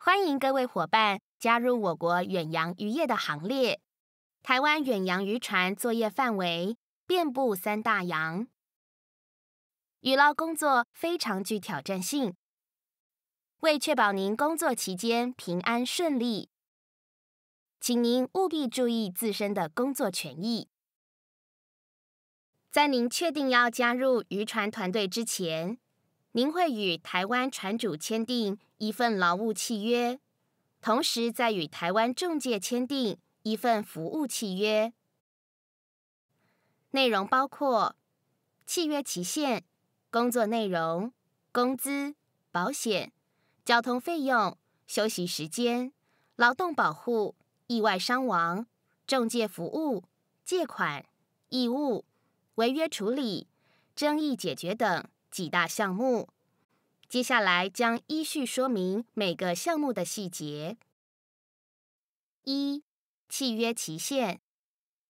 欢迎各位伙伴加入我国远洋渔业的行列。台湾远洋渔船作业范围遍布三大洋，渔捞工作非常具挑战性。为确保您工作期间平安顺利，请您务必注意自身的工作权益。在您确定要加入渔船团队之前，您会与台湾船主签订。一份劳务契约，同时在与台湾中介签订一份服务契约，内容包括契约期限、工作内容、工资、保险、交通费用、休息时间、劳动保护、意外伤亡、中介服务、借款、义务、违约处理、争议解决等几大项目。接下来将依序说明每个项目的细节。一、契约期限，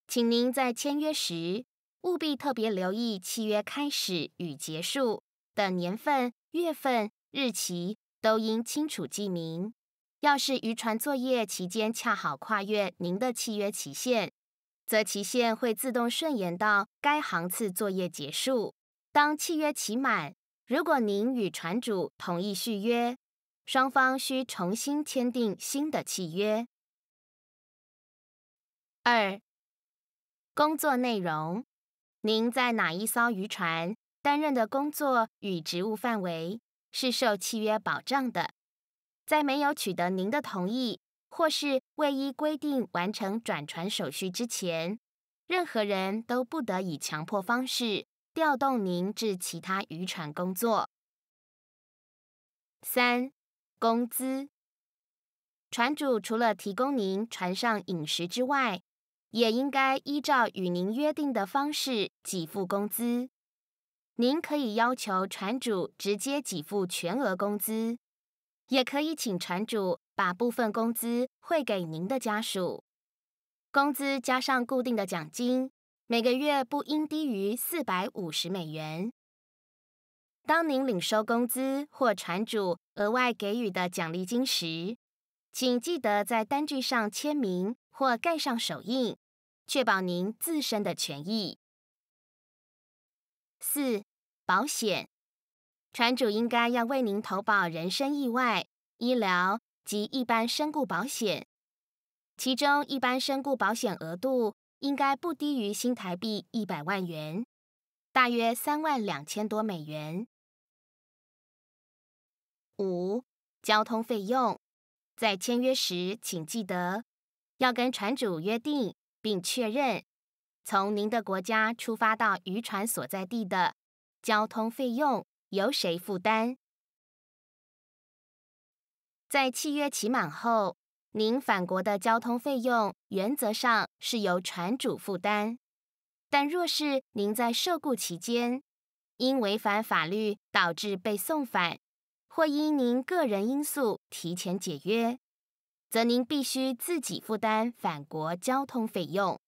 请您在签约时务必特别留意契约开始与结束的年份、月份、日期都应清楚记明。要是渔船作业期间恰好跨越您的契约期限，则期限会自动顺延到该航次作业结束。当契约期满。如果您与船主同意续约，双方需重新签订新的契约。二、工作内容：您在哪一艘渔船担任的工作与职务范围是受契约保障的。在没有取得您的同意，或是未依规定完成转船手续之前，任何人都不得以强迫方式。调动您至其他渔船工作。三、工资。船主除了提供您船上饮食之外，也应该依照与您约定的方式给付工资。您可以要求船主直接给付全额工资，也可以请船主把部分工资汇给您的家属。工资加上固定的奖金。每个月不应低于四百五十美元。当您领收工资或船主额外给予的奖励金时，请记得在单据上签名或盖上手印，确保您自身的权益。四、保险船主应该要为您投保人身意外、医疗及一般身故保险，其中一般身故保险额度。应该不低于新台币一百万元，大约三万两千多美元。五、交通费用，在签约时请记得要跟船主约定并确认，从您的国家出发到渔船所在地的交通费用由谁负担。在契约期满后。您返国的交通费用原则上是由船主负担，但若是您在受雇期间因违反法律导致被送返，或因您个人因素提前解约，则您必须自己负担返国交通费用。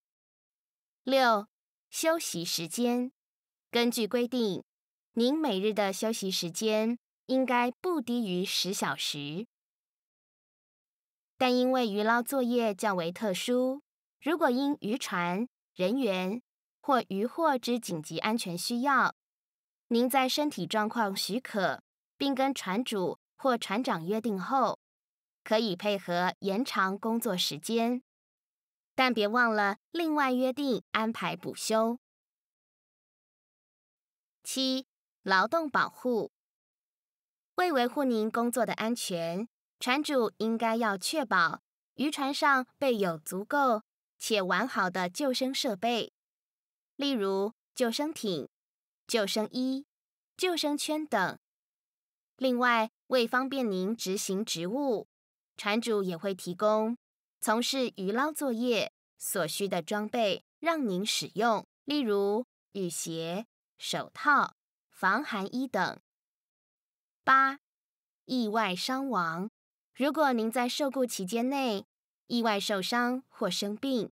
六、休息时间，根据规定，您每日的休息时间应该不低于十小时。但因为渔捞作业较为特殊，如果因渔船人员或渔获之紧急安全需要，您在身体状况许可，并跟船主或船长约定后，可以配合延长工作时间，但别忘了另外约定安排补休。七、劳动保护为维护您工作的安全。船主应该要确保渔船上备有足够且完好的救生设备，例如救生艇、救生衣、救生圈等。另外，为方便您执行职务，船主也会提供从事渔捞作业所需的装备，让您使用，例如雨鞋、手套、防寒衣等。八、意外伤亡。如果您在受雇期间内意外受伤或生病，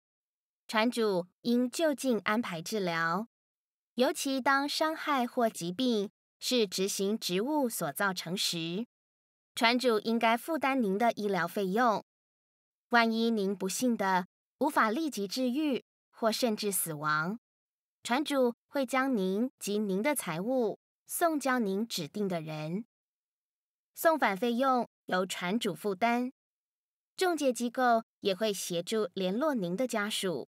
船主应就近安排治疗。尤其当伤害或疾病是执行职务所造成时，船主应该负担您的医疗费用。万一您不幸的无法立即治愈或甚至死亡，船主会将您及您的财物送交您指定的人。送返费用由船主负担，中介机构也会协助联络您的家属，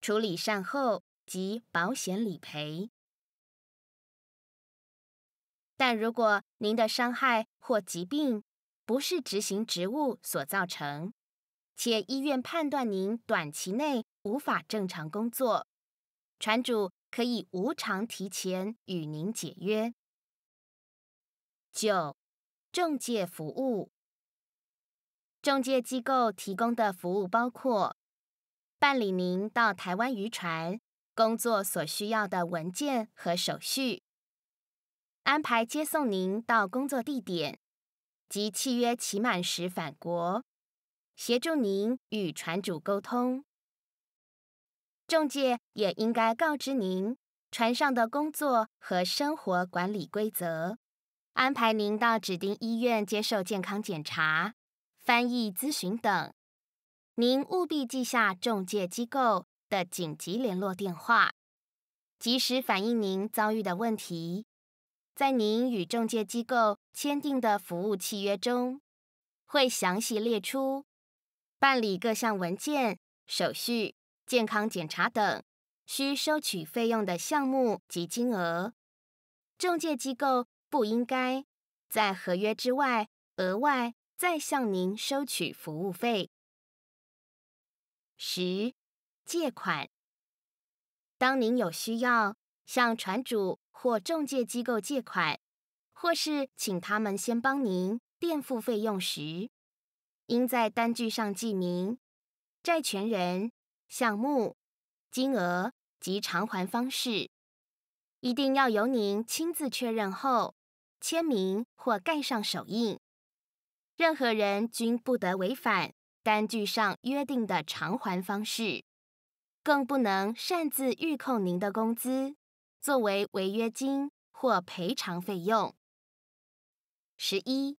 处理善后及保险理赔。但如果您的伤害或疾病不是执行职务所造成，且医院判断您短期内无法正常工作，船主可以无偿提前与您解约。九。中介服务，中介机构提供的服务包括办理您到台湾渔船工作所需要的文件和手续，安排接送您到工作地点及契约期满时返国，协助您与船主沟通。中介也应该告知您船上的工作和生活管理规则。安排您到指定医院接受健康检查、翻译咨询等。您务必记下中介机构的紧急联络电话，及时反映您遭遇的问题。在您与中介机构签订的服务契约中，会详细列出办理各项文件、手续、健康检查等需收取费用的项目及金额。中介机构。不应该在合约之外额外再向您收取服务费。十、借款。当您有需要向船主或中介机构借款，或是请他们先帮您垫付费用时，应在单据上记明债权人、项目、金额及偿还方式，一定要由您亲自确认后。签名或盖上手印，任何人均不得违反单据上约定的偿还方式，更不能擅自预扣您的工资作为违约金或赔偿费用。十一，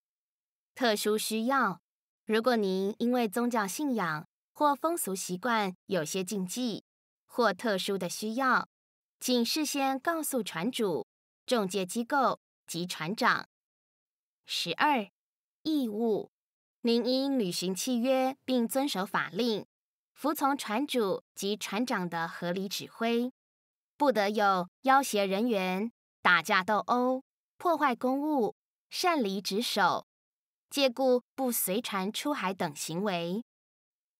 特殊需要，如果您因为宗教信仰或风俗习惯有些禁忌或特殊的需要，请事先告诉船主、中介机构。及船长，十二义务，您应履行契约，并遵守法令，服从船主及船长的合理指挥，不得有要挟人员、打架斗殴、破坏公务、擅离职守、借故不随船出海等行为，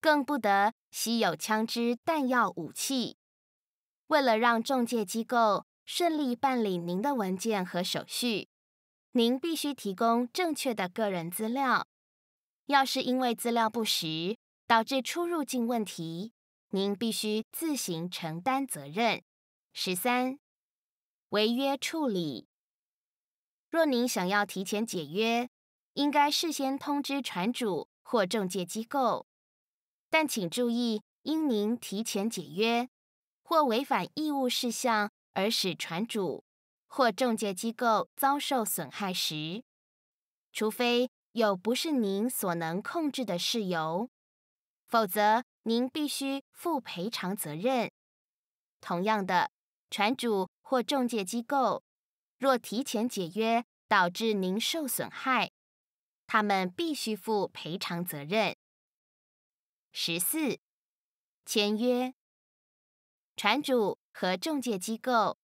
更不得稀有枪支、弹药、武器。为了让中介机构。顺利办理您的文件和手续。您必须提供正确的个人资料。要是因为资料不实导致出入境问题，您必须自行承担责任。十三，违约处理。若您想要提前解约，应该事先通知船主或中介机构。但请注意，因您提前解约或违反义务事项。而使船主或中介机构遭受损害时，除非有不是您所能控制的事由，否则您必须负赔偿责任。同样的，船主或中介机构若提前解约导致您受损害，他们必须负赔偿责任。十四，签约船主。和中介机构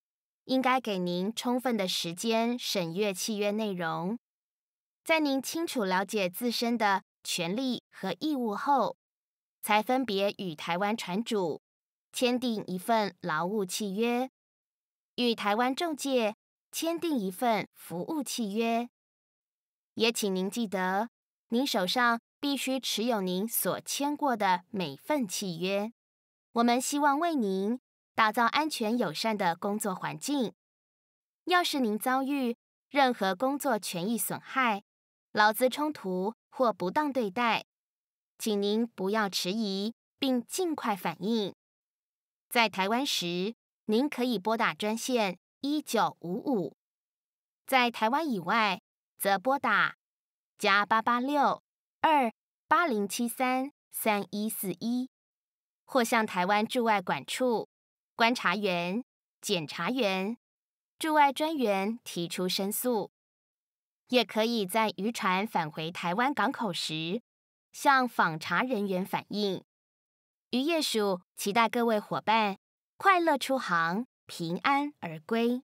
应该给您充分的时间审阅契约内容，在您清楚了解自身的权利和义务后，才分别与台湾船主签订一份劳务契约，与台湾中介签订一份服务契约。也请您记得，您手上必须持有您所签过的每份契约。我们希望为您。打造安全友善的工作环境。要是您遭遇任何工作权益损害、劳资冲突或不当对待，请您不要迟疑，并尽快反映。在台湾时，您可以拨打专线一九五五；在台湾以外，则拨打加八八六二八零七三三一四一，或向台湾驻外管处。观察员、检察员、驻外专员提出申诉，也可以在渔船返回台湾港口时向访查人员反映。渔业署期待各位伙伴快乐出航，平安而归。